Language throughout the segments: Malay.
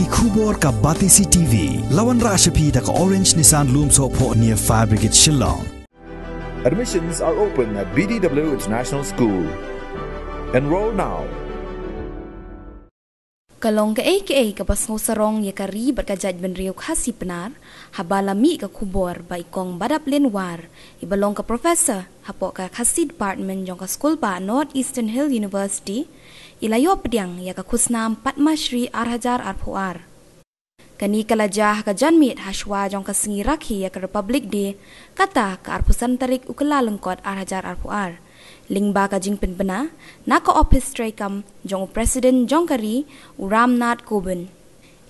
ki khubor ka batisi tv lawan rashapi da ka orange nissan lumso pho near fabricate shillong admissions are open at bdw international school enroll now kalong ka aka ka pasngo sarong ye ya ka ri ba ka jaj ben riu khasi penar habala mi ka khubor ba ikong badap len war ibalong ka professor hapo ka khasi department jong ka school ba north eastern hill university ilayo pediang ya ka khusnam Padma Shri Arhajar Arphuar. Kani kalajah ka janmit haswa jong ka singi rakhi ya ka Republik di kata ka Arphusan tarik ukala lengkot Arhajar Arphuar. Lingba ka jing pinbana na ka office straikam jong presiden jong kari Ramnath Kobin.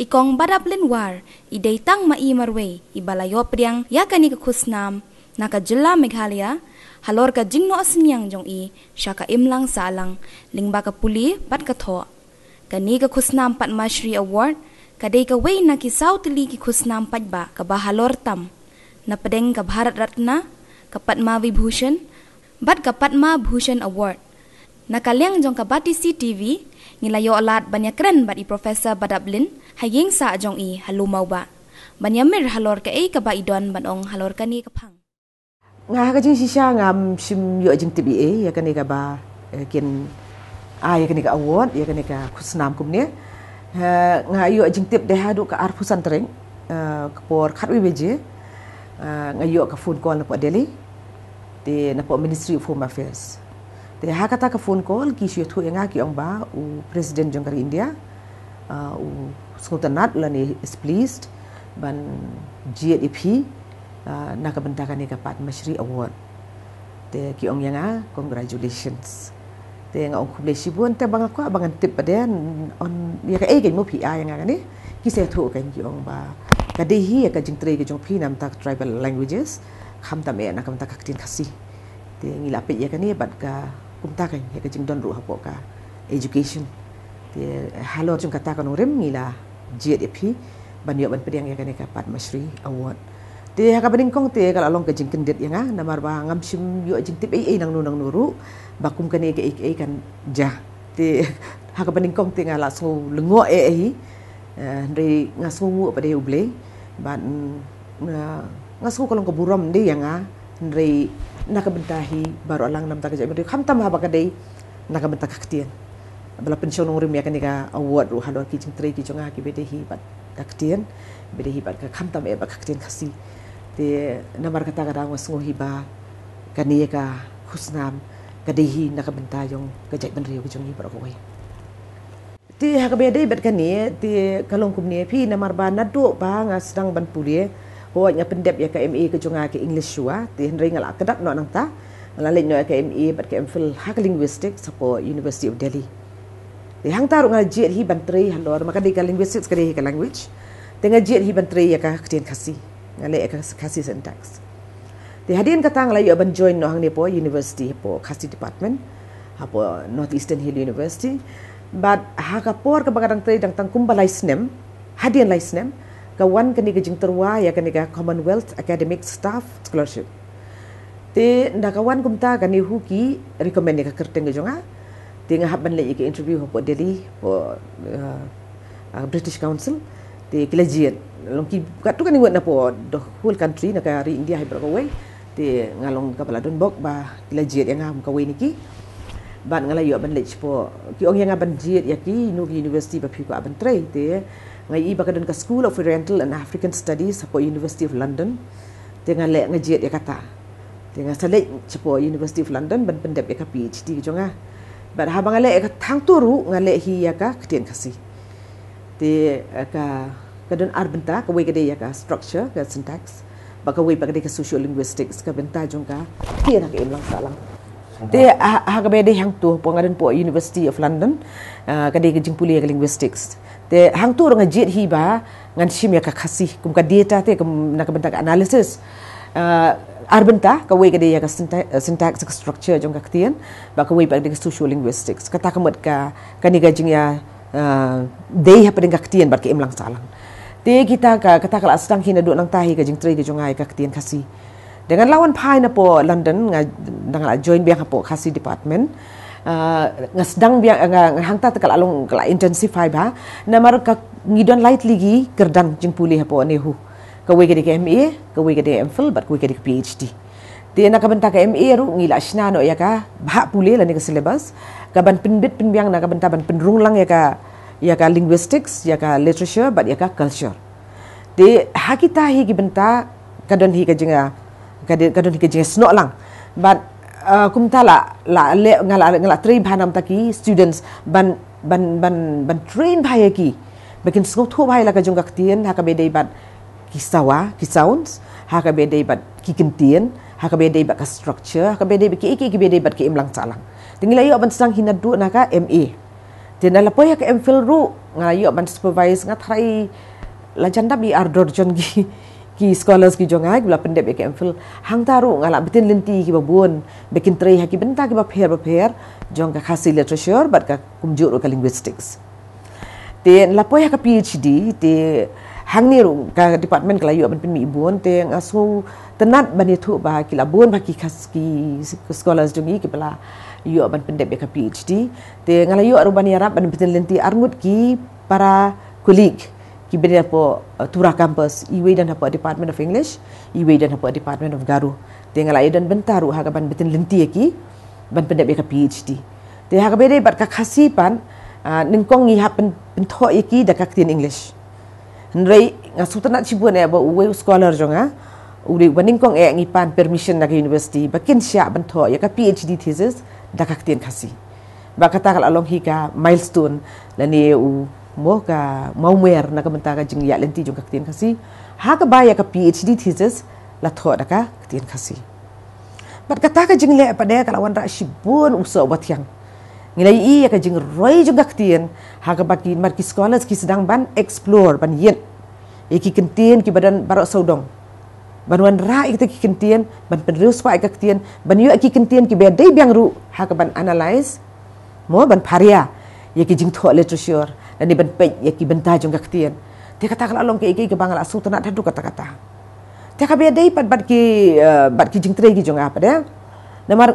Ikong badap linwar, idaitang maimarwe, ibalayo pediang yakani ka khusnam Padma naka jela Meghalaya, halor ka jingno asinyang jong i, siya ka imlang saalang, lingba ka puli pat ka to. Kani ka khusnam pat Mashri Award, kadai ka wei na ki sautili ki khusnam pat ba ka bahalor tam. Napadeng ka Bharat Ratna, ka Padma Vibhushan, bat ka Padma Bhushan Award. Nakaliang jong ka Batisi TV, ngilayo alat banyak keren bat i Profesor Badablin, hayeng sa jong i halumau ba. Banyamir halor ka ei ka ba idon banong halor ka ni ka pang nga ka jing sisha nga shim yo jing tibi e eh. ya kan ga ba eh, kin a ah, ya kan ga award ya kan ga khusnam kum ne eh, nga yo jing tip de ha du ka arfu santreng ke por khat wi beje nga yo ka phone call po delhi te na po ministry of home affairs te ha kata ka phone call ki shi thu nga ki ong ba u president jong india u sultanat lani is pleased ban gdp Ah, nak kebentakan ni dapat Masyri Award. Dia kiong yang ah, congratulations. Dia yang aku boleh sibuk, entah bang aku, abang tip pada on, dia kata, eh, kan mau PR yang akan ni, kisah tu kan kiong ba. Kadehi, ya kajing teri ke jong pinam tak tribal languages, ham tak mea nak kebentak kaktin kasih. Dia yang ilapit ya kan ni, abad ka, kan ya kajing don ruh apa ka, education. Dia halor jong katakan orang, ngilah, jid ya pi, ban yuk ban pedang ya kan ni, kapat Masyri Award ti ha kabring kong ti kala long kajing kendet yang ah na marba ngam sim yu ajing tip ai nang nu nang nuru bakum kan ek ek ek kan ja ti ha kabring kong ti ngala so lengo e e hi eh, ndri ngaso wu pa de uble ban eh, ngaso kolong ko buram de yang ah ndri na bentahi baro alang nam takaja ndri kham tam ha ba kadai na kabentak khtien bala pension nong rim yakani ka award ru halor kitchen tray kitchen ah ki bedehi bat takdien bedehi bat ka kham tam e ba khtien khasi te na mar kata kada ngos hiba kaniye ka khusnam kada na ka benta yong kajak ben riyo kajong hiba rokoi te haka be dai bet kaniye te kalong kum pi na mar ba na do ba nga sedang ban puli ho nya pendep ya ka me kajong ka english shua te hen ringa la no nang ta ngalalik no ka me bet ka emfil haka linguistik po university of delhi te hang taru nga jiet hi ban tri han lor maka ka linguistik kada language Tengah jid hiban tri ya kah ketian kasih ngan dia kasih syntax. Di hadian katang ngalai you abang join nohang ni po university po kasih department apa Northeastern Hill University. But haka por ke bagarang tadi dang tang kumbalai snem hadian lai snem ke wan kini ke terwa ya kini ke Commonwealth Academic Staff Scholarship. Di nak kawan kumta kini huki recommend ni kerteng ke jonga. Di ngahap ban ke interview po Delhi po uh, uh, British Council di kelajian. Long ki kat tu kan ingat napa the whole country nak hari India hai berapa wei. Ti ngalong kapala don bok ba kila yang ngam kawe ni ki. Ban ngala yo ban lech po. Ki ong yang ngaban jiet ya ki nu ki university ba phi ko aban tre ti. Ngai i bakadon ka school of oriental and african studies po university of london. Ti ngale ngajiet ya kata. Ti ngasa lech po university of london ban pendap ya ka phd ki jonga. Ban habang ngale ya ka thang turu ngale hi ya ka ketian kasih. Ti ya ka ka dun ar benta ka we kedai ya ka structure ka syntax ba ka we ba kedai ka socio linguistics ka benta jong ka ti na ka im lang lah. salang te ah, ah, ha ka be de hang tu po ngaren po university of london ka de ka jing puli ya linguistics te hang tu ronga jit hi ba ngan sim ya ka khasi kum ka data te kum na ka benta ka analysis uh, ar benta ka we kedai ya ka syntax ka structure jong ka ktien ba ka we ba kedai ka socio linguistics ka ta ka mat ka ka ni ga jing ya Uh, dei ha pedengak tian bar ke imlang salang. Ti kita ka kata kala sang hina duk nang tahi ka jing tri ka jungai ka ketian kasi. Dengan lawan pai na po London nga nang lah join biang po kasi department. Uh, nga sedang biang nga, hangta ta kala long kala intensify ba. Na mar ka ngidon lightly gi kerdan jing puli ha po nehu. Ka we gede ka MA, ka we gede MPhil but ka we PhD. Ti na ka benta ka MA ru ngila sina no ya ka ba puli la ni ka syllabus. Ka ban pinbit pinbiang na ka benta ban penrung lang ya ka yaka linguistics yaka literature but yaka culture de hakita hi gi benta kadon hi ka jinga kad kadon hi ka jinga snok lang but uh, kum ta la la le ngala ngala tri bhanam taki students ban ban ban ban train bhaye ki bekin snok tho bhaye la ka jinga ktien ha ka be dei bat ki sawa ki sounds ha ka be dei bat ki kentien ha ka be dei bat ka structure ha ka be dei ki ki ki be dei bat ki imlang salang tingila yo ban sang hinadu na ka ma jadi dalam poin yang emfil ru ngayu abang supervise ngat hari lajan tapi ardor jon gi ki scholars gi jangan ngai bila pendek ke emfil hang taru ngala betin lenti ki babun bikin tray ki benta ki bapher bapher jong ka khasi literature bat ka kumju ro ka linguistics te la poya ka phd te hang ni ru ka department ka layu aban pin mi ibun te tenat bani tu ba ki labun ba ki khas ki scholars jong gi bela yuk ban pendek beka PhD. Te ngala yuk aruban ni harap ban penting lenti armut ki para kulik ki beri apa eh, turah kampus Iway e dan apa Department of English, Iway e dan apa Department of Garu. Te ngala yuk dan bentar uha ban penting lenti ki ban pendek beka PhD. Te haga beri bat kakasi pan uh, nengkong iha pen pentok ya ki dakak tin English. Nrei ngasu tenat cibun ya eh, bu uwe scholar jonga. Ah. Uri wening kong e eh, ngipan permission na ke university bakin siya bentho ya ka PhD thesis dakak tin khasi ba kata kal along hika milestone la ni u mo ka mawmer na ka mentaka jing ya lenti jong kaktin khasi ha lah ka ba ya ka phd thesis la thoda ka tin khasi bat kata ka jing le pa de kala wan ra shibun usa obat yang ngila i ya ka jing roi jong kaktin ha ka bakin mar ki scholars ki sedang ban explore ban yen ki kentin ki badan barok saudong บันวันร่าอีกตะกี้กันเตียนบันเป็นเรื่องสวายกันเตียนบันยุ่งกี้กันเตียนกี่เบดได้บียงรู้หากบันแอนาลิซ์มัวบันพารียาอยากกินจิงทัวเลตุชิออร์นั่นนี่บันเป็ดอยากกินบันตาจงกันเตียนเทคาตากลาลงกี่กี่กับบังละสูตรนัดดูกันตะกตาเทคาเบดได้บันบันกี่บันกี่จิงเทรกี่จงอาปะเด้เนมาร์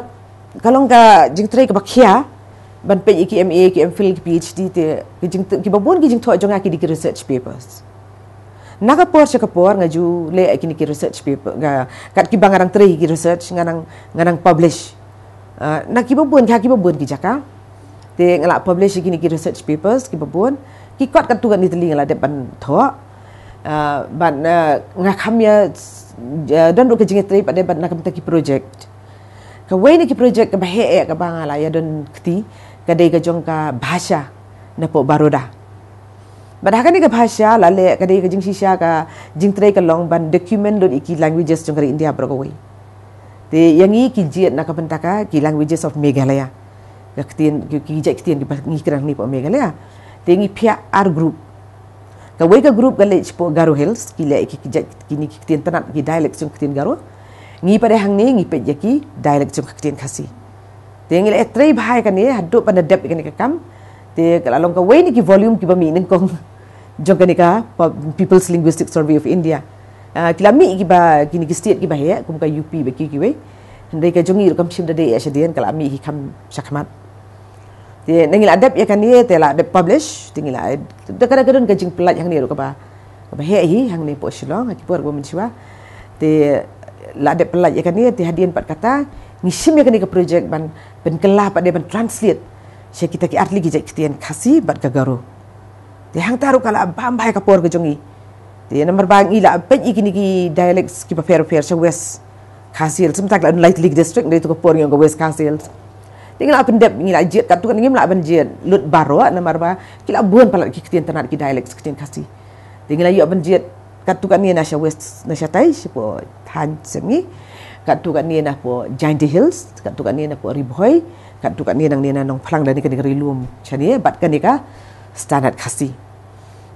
กลงกับจิงเทรกับบักเฮียบันเป็ดอีกี่เอ็มเอกี่เอ็มฟิลกี่พีเอชดีเตะกี่จิงกี่บ๊อบบุนกี่จิงทัวจงอากี่ดีกี่เรซิชเปเปอร์ส Naga por cakap por ngaju le kini kiri research paper ga kat ki bangarang tri ki research nganang nganang publish. Uh, nak ki bubun ki ki bubun ki jaka. Ah. publish kini kiri research papers ki bubun ki kat tuan ni teling lah, depan tho. ban ah, ngah ngak hamya don ruk jingi tri pada ban nak mentak ki project. Lah, ya, ka wei kiri project ka bahe ya ka don kiti. Kadai dei bahasa nepo baroda. But how can you have Asia? Lale, kade ke kajing siya ka, jing tray ka long ban document don iki languages jung kare India bro kawai. Te yang i kijiat na kapenta ka, ki languages of Meghalaya. Kaktien, kijiat kaktien di pagi kira ni pa Meghalaya. Te yang i pia R group. Kawai ka group galai chpo Garo Hills, ki le iki kijiat kini kaktien tanat ki dialect jung kaktien Garo. Ngi pada hang ni, ngi pet jaki dialect jung kaktien kasi. Te yang i le etray bahaya kan ni, hadup pada depth ikan ikan kam, te kalalong ka way ni ki volume ki ba meaning kong jong ni ka people's linguistic survey of india uh, ah, kila mi ki ba ki ni state ki ba he kum ka up ba ki ki we ndai ka jong ni kam sim da de ya shadian kala mi hi kam shakmat te ningil adap ya kan ni te la de publish tingila de eh, kada kada ka jing pelat yang ni ro ka ba ba he hi hang ni po shilong ki por go min te la de pelat ya kan ni te hadian pat kata ngisim ya kan ni ka project ban ben kelah pat de ban translate সে কি তাকে আটলি গিয়েছেন খাসি বাটকা গারো দেহাং তারু কালা বাম ভাই কাপড় গজঙ্গি দে নাম্বার বাং ইলা পেজ ইকিনি কি ডায়ালেক্টস কি ফের ফের সে ওয়েস খাসিল সুম তাকলা লাইট লিগ ডিস্ট্রিক্ট দে তো কাপড় গঙ্গ ওয়েস খাসিল দেখিলা আপন দেব ইলা জি কাটু কানি ইমলা আবন জি লুট বারো নাম্বার বা কিলা বুন পালা কি কিতেন তানা কি ডায়ালেক্টস কিতেন খাসি দেখিলা ইয়া আবন জি কাটু কানি নাশা ওয়েস নাশা তাই সে পো থান সেমি kat tu kat ni nak po Giant Hills, kat tu kat ni nak po Riboy, kat tu kat ni nang ni nang pelang dari ikan negeri lum. Macam ni, eh? lah, lah bat kan mm, ni ka, standard kasih.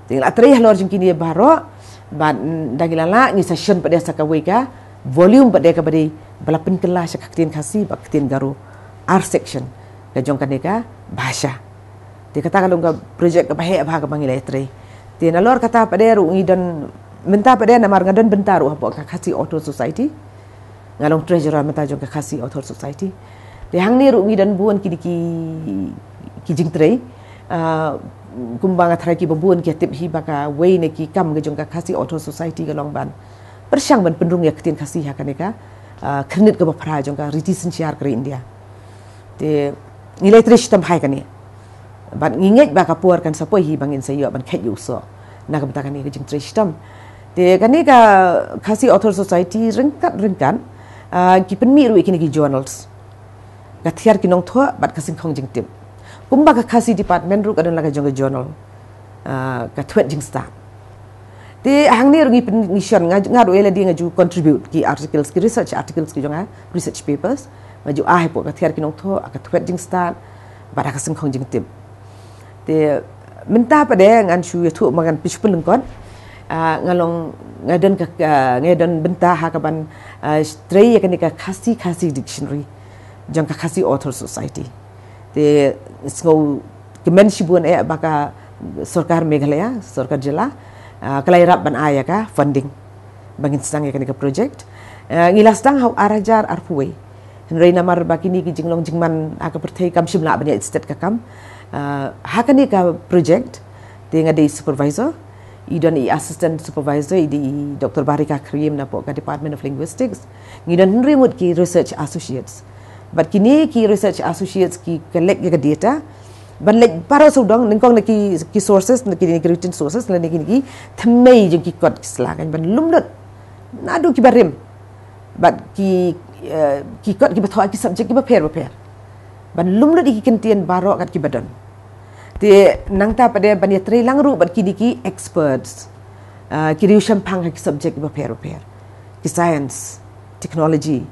Tinggal atriah lor jengki ni baru, bat dah gila lah, ni session pada dia sakawai ka, volume pada dia ka beri, balapin kelah syak ketian kasih, bat ketian garu, R section, dan jongkan ni ka, bahasa. Dia kata kalau kau projek ke bahaya, bahaya kau panggil atriah. Tinggal lor kata pada dia, rungi dan, minta pada dia nama dan bentar, apa kasih auto society, ngalong treasurer meta jong ka khasi author society de hang ni ru dan buan kidi ki ki jing trei a ah, kumbang athra ki buan ki tip hi baka way ne ki kam ge jong ka khasi author society ga long ban persyang ban pendrung ya ketin khasi ha kaneka a ah, khrinit ga ba phra jong ka reticent chair kre india de nilai tres tam hai kane ban nginget baka puar kan sapo hi bangin sayo ban khet yu so na ga ta kane ge jing tres tam de kaneka khasi author society ringkat ringkat กี่เป็นมีรู้อีกนี่กี่ journals กัทียร์กินองทัวบัดกระสิงของจริงติมกุมบักกระคาซี department รู้กันแล้วก็จงกับ journal กัทเวนจริงสตาร์ที่หางนี่รู้กี่เป็นนิชันงางาดูเอลดีงาจู contribute กี่ articles กี่ research articles กี่จงา research papers มาจู่อาเหตุกัทียร์กินองทัวกัทเวนจริงสตาร์บัดกระสิงของจริงติมที่มันตาประเด็งอันชูยทุกมากันปิชุปนึงก่อน Ah, ngalong ngadon ka uh, ngadon bentaha ka ban uh, tray yakin ka kasi dictionary jang ka kasi author society de so kemen shibun e baka sarkar meghalaya sarkar jila uh, ah, kalai rap ban aya ka funding bangin sang yakin ka project ngilas ah, ngilastang hau arajar arpuwe Hendrai nama rebak ini ke jinglong jingman aku ha, pertai kam simla banyak istat kakam. Uh, hakani ka project dengan di supervisor. Idan e i e assistant supervisor di e Dr. Barika Krim na ka Department of Linguistics. Ngidan remote ki research associates. But kini ki research associates ki collect ka data. But like para so dong nengkong na ki, ki sources na ni written sources na kini ki thamay jeng ki kot kislagan ban lumdot. Nadu ki barim. But ki eh, ki kot ki bathwa ki subject ki ba pair ba pair. Ban lumdot iki kentian barok kat ki badan. Dia nang ta pada bani terilang ru bagi diki experts. Ah, kiri usham pang hak subjek iba pair pair. Ki science, technology,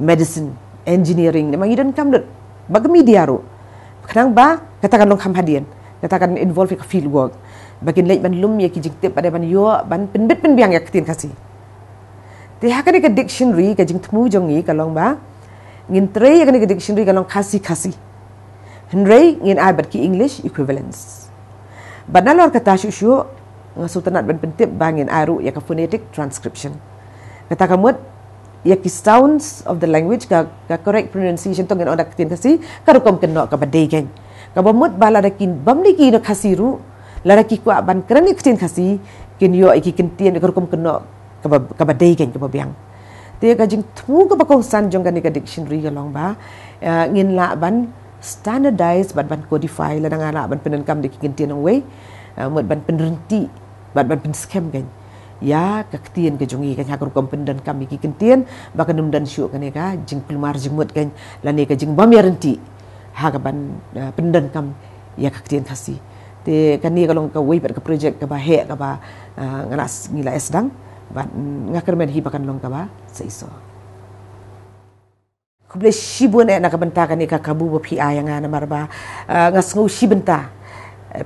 medicine, engineering. Nama yudan kam dut. Baga media ru. Kenang ba katakan long kam hadian. Katakan involve ke field work. Bagi lek ban lum ya ki jiktip pada ban yo ban penbit pen biang ya ketin kasih. Dia akan ke dictionary ke jing temu jongi kalong ba. Ngintre ya ke dictionary kalong kasih kasih. Henry ngin ai bat ki English equivalence. Bat lor kata syu syu ngasu tenat ban pentip bangin ai ru ya ka phonetic transcription. Kata kamut ya ki sounds of the language ka ka correct pronunciation tong ngin onda ketin kasi ka rukom kenok ka badai geng. Ka bamut bala dakin bamni ki no kasi ru lara ki kuak ban kerani ketin kasi kin yo iki kentian ka rukom kenok ka ka badai geng ka babiang. Tiga jing sanjung kepakusan jangan dikadik sendiri ya long ba, ingin eh, lah ban standardized bat ban codify la dengan anak ban penenkam di kikin tian away ah, mud ban penrenti bat ban pen scam kan ya ke ketian ke jungi kan hakur kompen dan kami ki kentian bakan num dan syuk kan ka jing kelmar jing mud kan la ne ka jing bam ya renti hakaban pendan ah, kam ya ka ketian kasi te kan ni kalong ka wei ke project ke bahe ka ba ah, ngaras ngila esdang bat ngakar men hi bakan long ka ba seiso ku bila shibun eh, na ka benta ka ni ka kabu bu pi ayang na marba ah, nga sngo shibenta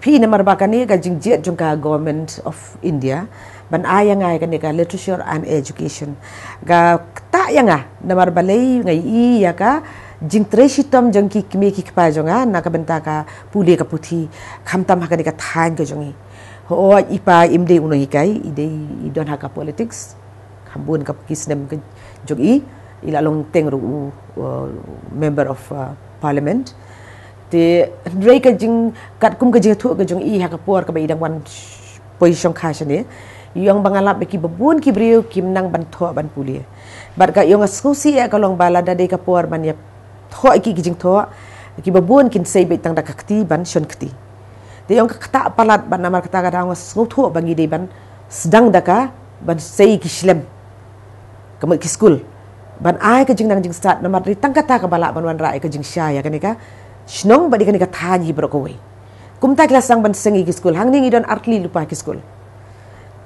pi na marba ka ni ka jing jet jung ka government of india ban ayang ay ka ni ka literature and education ga ta yang na ah, na marba lei nga i ya ka jing tre shi tom jung ki kimi ki pa jung na ah, na ka benta ka puli ka puti kham tam ha ka ni ka than ka jung i ho ipa imde unoi kai i dei i don ha ka politics kham bun ka kisnem ka jung i ila long tengru uh, member of uh, parliament te rei ka jing kat kum ka jing thu ka jing i ha ka por ka ba idang wan position kha sha ne yong bangalap ki babun ki brio kim nang ban tho ban puli bar ka yong asusi ya ka long bala da de ka por ban ya tho ki ki jing tho ki babun kin sei be tang da kakti ban shon kti te yong ka kata palat ban namar kata ga dang asu tho bangi de ban sedang da ka ban sei ki shlem kamu ki school ban ai ke jing nang jing start na mari tangka ta ka bala ban wan rai ke jing syaya kan ka snong ba dikani ka thaji bro ko wei kum ta kelas sang ban sengi ki school hang ning idon artli lupa ki school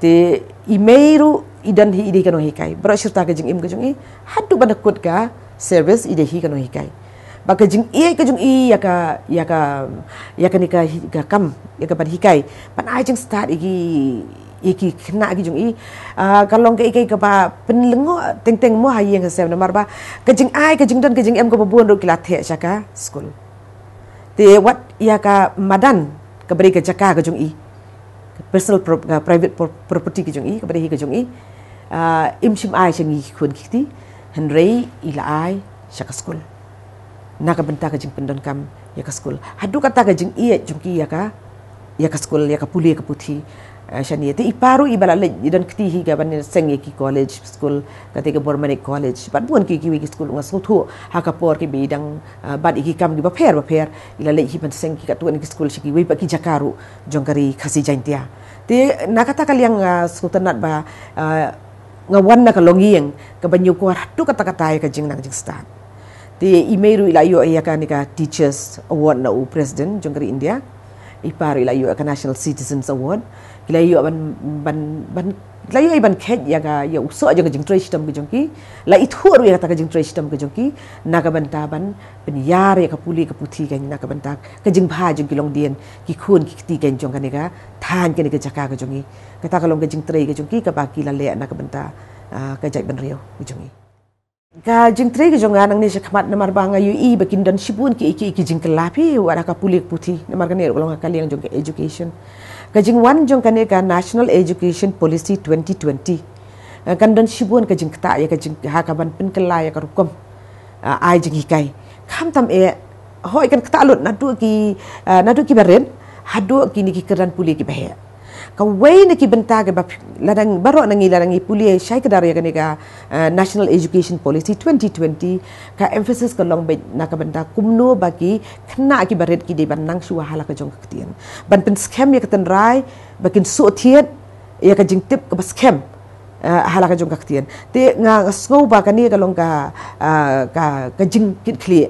te imeiru idan hi ide kanu hikai bro syurta ke jing im ke jing i haddu ban kut ka service ide hi kanu hikai ba ke jing i ke jing i ya ka ya ka ya ka ni ka kam ya ka ban hikai ban ai jing start igi iki kena lagi jung i ah, kalau ke ikai ke ba penlengo teng teng mo hayeng ke sem nomor ba kejing ai kejing don kejing em ke bubun ro kilat he saka school te wat ia ka madan ke beri ke jaka ke jung i personal private property ke jung i ke beri ke jung i ah, im sim ai sing i khun kiti henry ila ai saka school na ka benta kejing pendon kam ya ka school hadu kata kejing i jung ki ya ka ya ka school ya ka puli ya ka شان يتي يبارو يبلا لج دن كتي هي كابني سنجي كي كوليج سكول كتي كبر مني كوليج بات بون كي كي ويك سكول وعس هو تو ها كبر كي بي دن بات يكي كام دي بفير بفير يلا لج هي بنت سنجي كتو انك سكول شكي ويك بكي جاكارو جونكاري خسي جانتيا تي نكتا كليان سكول تنات با ngawan na kalongiyang kabanyo ko hatu kata kata ay kajing nang jing stan ti imeru ilayo ay kani ka teachers award na u president jong kari India iparo ilayo ka national citizens award ဒီလေယူဘန်ဘန်ဘန်လေယူအိဘန်ခက်ရကယူဆော့ဂျင်ဂျင်ထရစ်စတမ်ကဂျုံကီလိုက်ထူရရတာကဂျင်ထရစ်စတမ်ကဂျုံကီနာကဘန်တာဘန်ပင်ယာရကပူလီကပူတီကင်နာကဘန်တာကဂျင်ဘာဂျုံကီလုံဒီန်ကီခွန်ကီတီကင်ဂျုံကနေကသန်ကနေကဂျကာကဂျုံကီကတာကလုံကဂျင်ထရေကဂျုံကီကပါကီလာလေနာကဘန်တာအာကဂျိုက်ဘန်ရီယိုဂျုံကီကဂျင်ထရေကဂျုံကနန်နေရှိခမတ်နမဘာငါယူအီဘကင်ဒန်ရှိပွန်ကီကီကီဂျင်ကလာဖီဝါရကပူလီကပူတီနမကနေလောကလျံဂျုံကီအေဂျူကေးရှင်း kajing wan jong kane ka national education policy 2020 eh, kan don shibun kajing ta ya kajing ha ka ban pin kala ya ka rukom eh, ai jing kai kam tam e ho ikan kata alut na du ki eh, na du ki beren ha du ki ni ki keran puli ki bahaya kawai na ki benta ke ba ladang baro nangi ladang i puli shai ke daraya ganiga eh, national education policy 2020 ka emphasis ka long bit na ka kumno bagi kna ki baret ki de ban nang shu hala ka jong ktien ban pen scam ya ketan rai bagin so thiet ya ka jing tip ka ba scam eh, hala ka jong ktien te nga ngau ba ka ni ka long ka eh, ka ka jing kit khli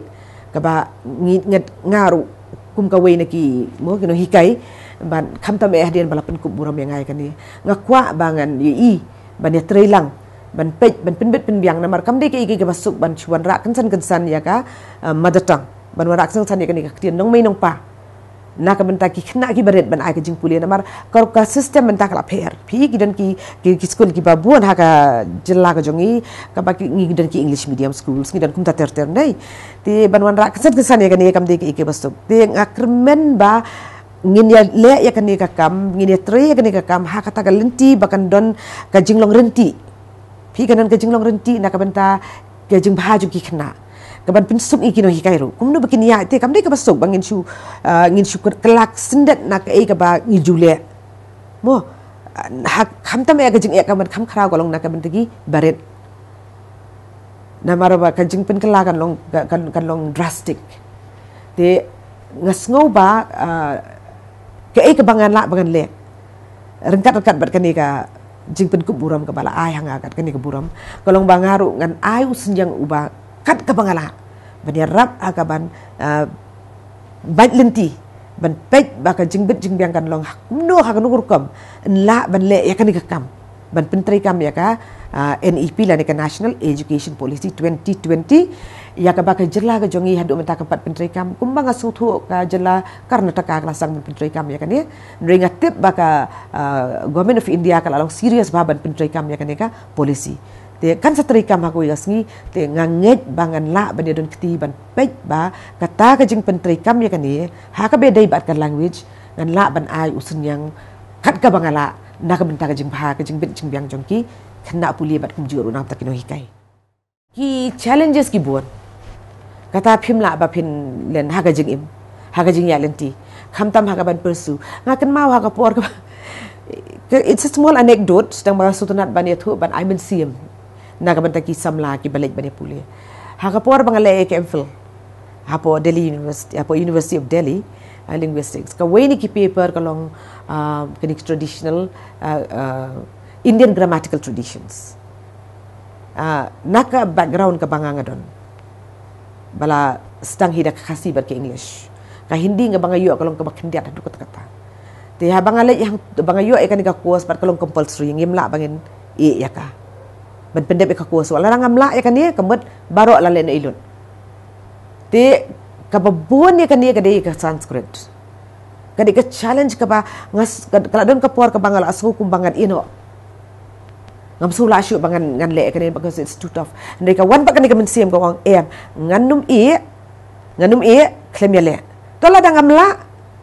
ka ba ngit ngat ngaru kum ka wei na ki mo ki no hikai ban kham tam eh dian bala pen kup buram yang ai kan ni ngakwa bangan yi i ban ya trilang ban pe ban pen bet pen biang namar kam de ke ke basuk ban chuan ra kan san kan san ya ka eh, madatang ban ra kan san ya kan ni ka nong mai nong pa na ka benta ki khna ki baret ban ai ya ka jing pulian namar kar ka system benta ka pher phi ki dan ki ki school ki babu an ha ka jilla ka jongi ka ba ki ngi dan ki english medium schools ki dan kum ta ter ter nei ti ban wan ra kan san ya kan ni kam de ke ke basuk ti akrimen ba ngin ya le ya kan ka kam ngin ya tre ya kan ka kam ha kata ka lenti bakan don ka jinglong renti phi kanan ka jinglong renti nak ka benta ka jing bha ju ki khna ka ban pin sum ikino hi kairo kum no bakin ya te kam de ka basok bangin chu ngin chu klak sindat na ka e ka ba ngi ju mo ha kham tam ya ka jing ya ka ban kham khara ko long na ka bentegi baret na maraba ka jing pin kelakan long kan kan long drastic te ngas ngoba uh, ke ai eh, ke bangan la bangan le rengkat rengkat bat kani ka jing pen ku buram ke bala ai hang agat kani ke buram kalong bangaru ngan ai usenjang uba kat ke bangala bani ya rap agaban uh, eh, lenti ban pek baka jing bet jing biang kan long no ha kan ukur la ban le ya kani ke kam බන් පින්ත්‍රී කම් යක NEP ලනක National Education Policy 2020 යක බක ජිරලාග ජොංගී හඳු මතක පත් පින්ත්‍රී කම් කුම්බංග සූතු ජිරලා කර්ණාටක අගලසංග පින්ත්‍රී කම් යක නේ නරිඟ තිබ් බක ගොමෙන් ඔෆ් ඉන්දියා කලා ලොක් සීරියස් බා බන් පින්ත්‍රී කම් යක නේක kan ते कन सत्री का मागो यसनी ते ngange bangan la bende don keti ban pe ba kata ka jing pentri kam ya kan ye ya. ha ka be language ngan la ban ai usun yang kat ka bangala na ka bintaka jing bha ka jing bin jing byang jong ki khanda puli bat kum jiro na ta kino hi kai ki challenges ki bon kata phim la ba phin len ha ka jing im ha ka jing ya len ti kham tam ha ka ban persu na kan ma ha ka por ka it's a small anecdote stang ma su tunat ban ye ya thu ban i mean see him na ka bintaki samla ki balik ban ya puli ha ka por bangale ekemfil hapo delhi university hapo university of delhi uh, linguistics. Kau way ni paper kalau uh, kini traditional uh, uh, Indian grammatical traditions. Uh, nak background ke bangang adon. Bala sedang hidak kasih berke English. Ka Hindi ke bangang yuk kalong ke bakhindi ada dukat kata. Tiha ha bangang lek yang bangang yuk ikan ikan kuas berke kalong compulsory. Yang imla bangin iya ya ka. Ben pendek ikan kuas. Walau orang imla ikan dia ya kemud barok lalik na ilun. Tapi kapa buan ni kan dia kan dia ke Sanskrit. Kan dia ke challenge kapa ngas kalau don ke puar ke bangal asu kum bangan ino. Ngam su lasu bangan ngan le kan dia because it's too tough. Ndai ka wan pak kan dia men siam ko wang em eh, nganum i nganum i klem ya le. Tola lah dang amla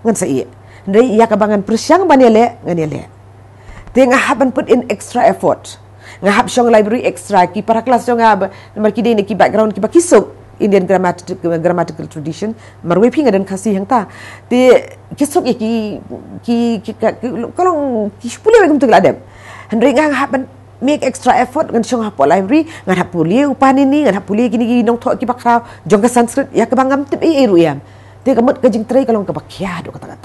ngan sa i. Ndai ya ka bangan persiang ban ya le ngan ya le. Ting haben put in extra effort. Ngahap syong library extra ki para kelas syong ab. Nomor kidi ni ki background ki bakisuk indian grammatical grammatical tradition marwe phinga den khasi hengta te kisuk ki ki kalong kispule wegum tugla dem hendring ang happen make extra effort ngan shong hapo library ngan hapo lie upani ni ngan hapo lie kini gini nong thok ki bakra jong ka sanskrit ya ka bangam tip e eh, eh, ru yam te kamut ka jing trei kalong ka bakya do kata kata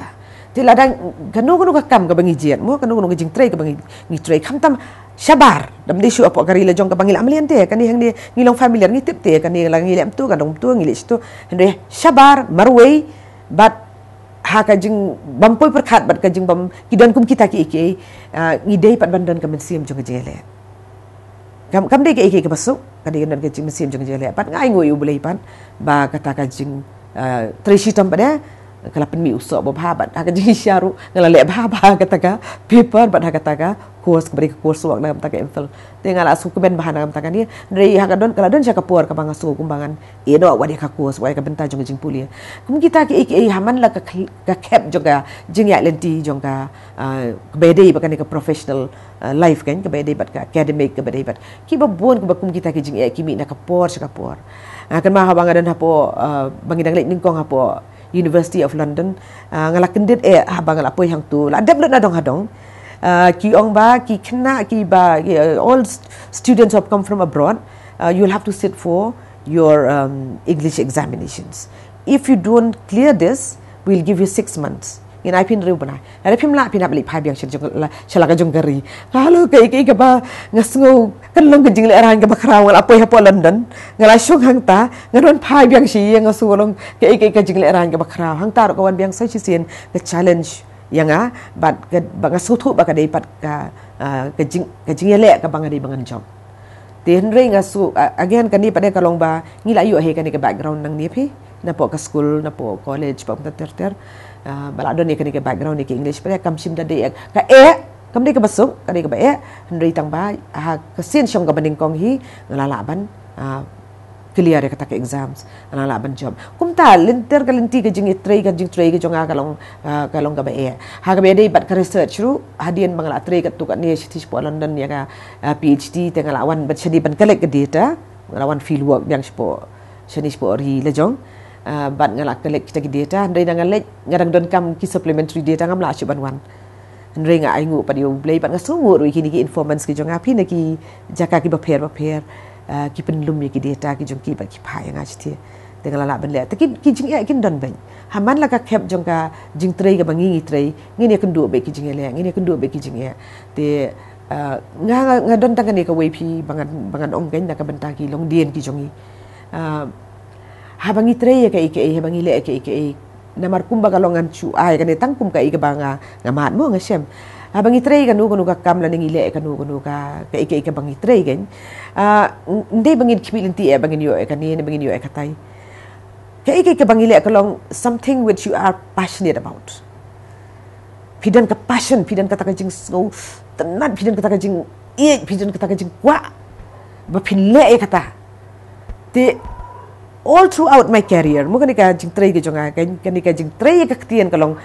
di ladang kanu kanu kakam ke bangi jian, mu kanu kanu ke jing ke bangi ngi trei. Kam tam sabar. Dam di shu apok garila jong ke bangi lam lian teh. Kan di hang di ngilong familiar ngi tip teh. Kan di lang ngi lam tu kan dong tu ngi kan lis tu. Hendri sabar marwei bat ha ka jing bampoi perkat bat ka jing bam kidan kum kita ki ki ah, ngi dei pat bandan ke mensiam jong ke jele. Kam kam dei ke ki ke pasu. Kan di ngan ke jing mensiam jong ke jele. Pat ngai ngui u bulei pat ba kata ka jing Uh, ah, Tresi tempat dia kalau pun mi usah bapa bapa, tak kerja isyaru, kalau lep bapa bapa kata ka, paper bapa kata ka, kurs beri kurs wak nak tak infil, tinggal lah asu kuben bahan nak tak ni, dari hak don kalau don siapa puar kebangga suku kumbangan, Ia doa wadi kak kurs, wadi kak bentar jom pulih, kum kita ke ikhik eh, eh, haman lah e kak kak juga, jing lenti jongka, kebede iba kan ke professional life kan, kebede iba kak academic kebede iba, kiba buan kuba kum kita ke jing kimi nak kapur siapa puar. Akan ah, mahabang ada hapo, ah, bangidang lek ningkong hapo. University of London uh, ah, ngalakendit e eh, habang ah, la hang tu la dab na dong hadong uh, ki ong ba ki khna ki ba eh, all students who have come from abroad uh, you'll have to sit for your um, English examinations if you don't clear this we'll give you 6 months ยินไอพินริวบนายแล้วพิมละพินับลิพายเบียงเชิญจงละฉลากจงกะรีฮัลโหลเกย์เกย์กับว่างั้นสงูกันลงกันจริงเลยร้านกับคราวงั้นอพยพไปลอนดอนงั้นไอช่วงหังตางั้นวันพายเบียงชี้ยังงั้นสู้ลงเกย์เกย์กันจริงเลยร้านกับคราวหังตารักวันเบียงใส่ชิเซียนกับ challenge ยังอ่ะบัดกับงั้นสู้ทุบกับได้ปัดกับกับจริงกับจริงเละกับบางอะไรบางอันจอมเตียนเร่งงั้นสู้ again กันนี่ประเดี๋ยวกับลงบ่างี่ละอยู่เฮกันนี่กับ background นั่งนี้พี่นับพวกกับ school นับพวก college ปั๊มตัดเตอร์เตอร์ Ah, balak don ni kini ke background ke English pada kam sim dadi ka e kam ni ke besuk ka ni ke bae hendri tang ba ha ke sin syong ka bening kong hi ngala ah, clear ka tak exams ngala job kum ta linter ka linti ke jing e tray ka jing tray ke jong kalong kalong ka bae ha ka bae dei bat ka research ru hadian bangla tray ka tu ka ni shiti spo london ya ka phd tengalawan wan bat shadi ban kalek ke data lawan wan field work yang spo shani spo ri lejong bạn ngay là cái lệch cái data đây là ngay lệch ngay đang đơn supplementary data ngắm lại chụp bàn quan rồi ngay anh ngủ bắt đầu lấy bạn ngay số ngủ rồi khi này cái informants cái chúng ngay phi này cái giá cả cái bắp phèr bắp phèr cái ah, phần data cái chúng cái bắp cái phai ngay chỉ thế thì ngay là bạn lấy thì cái cái chúng cái cái đơn bệnh hàm ăn là cái khép chúng cả chúng tray cái bằng nghi nghi tray nghi này cần đủ bệnh cái chúng ngay lấy nghi này cần đủ bệnh cái chúng ngay thì ngay ngay đơn tăng cái long dien cái chúng habangi treya ke ha, ike ai habangi kan le ke ike ai namar kumba galongan chu ai kane tang kum ke ike banga ngamat mo ngasem habangi treya kanu kanu ka kam lan ngile kanu kanu ka ke ike ike bangi treya kan? ha, gen a ndei bangi kibilin ti e bangi yo e kane ne bangi yo e katai ke ike ike bangi le kalong something which you are passionate about pidan ke passion pidan kata ka jing so tenat pidan kata ka jing e pidan kata ka jing kwa ba pinle e kata ti all throughout my career mo kanika jing trei ke jonga kanika jing trei ke ktien kalong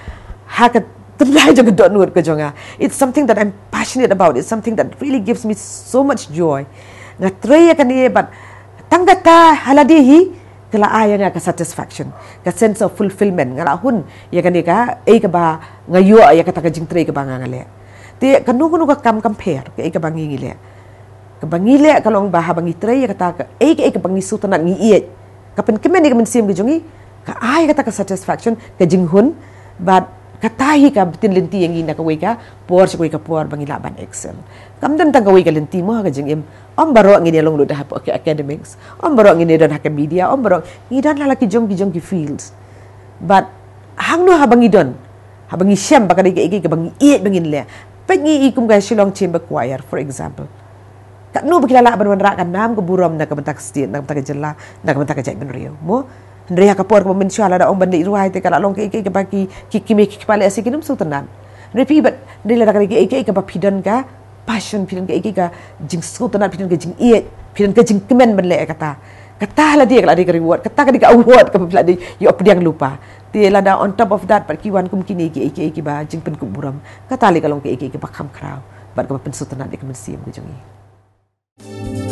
hak terlai jong dot nur ke jonga it's something that i'm passionate about it's something that really gives me so much joy na trei ke ni but tangata haladihi kala aya nga ka satisfaction ka sense of fulfillment Nga hun ya kanika e ka ba ngayo ya ka taka jing trei ke banga ngale ti kanu kunu ka kam compare ke e ka bangi ngile ka bangi le kalong ba ha bangi trei ya ka ta e ke e ka bangi sutana ngi iet Kapan pen kemen ni kemen sim gejungi ka ai kata ka satisfaction ka jinghun but katahi ka betin lenti yang ina ka weka por se weka por bangi laban excel kam den tang ka weka lenti mo ka jinghim om baro ngini long lu dah po academics om baro ngini don hak media om baro ngi don la laki jong gejong ki fields but hang no ha bangi don ha bangi sem ba ka dege ege ka bangi iet bangin le pengi ikum ka silong chamber choir for example tak nu bagi lalak ban wanra kan nam geburam nak kebenta kesdin nak kebenta kejela nak kebenta kejai ban mu? mo ndria kapor ko men syala da ong bandi ruai te kala long ke ke kebaki kiki me kiki pale asik num sutan nam repi bat ndria da kare ke ke ke pidan ka passion pidan ke ke ka jing sutan pidan ke jing iet pidan ke jing kemen ban le kata kata la dia kala ada reward kata ka ada award ke pula dia yo ya, apa yang lupa dia la on top of that par kiwan kum kini ke ke ke ba jing pen kuburam kata le kalong ke ke ke pakam krau bat ke pen sutan nam ke ke jing iet Thank you.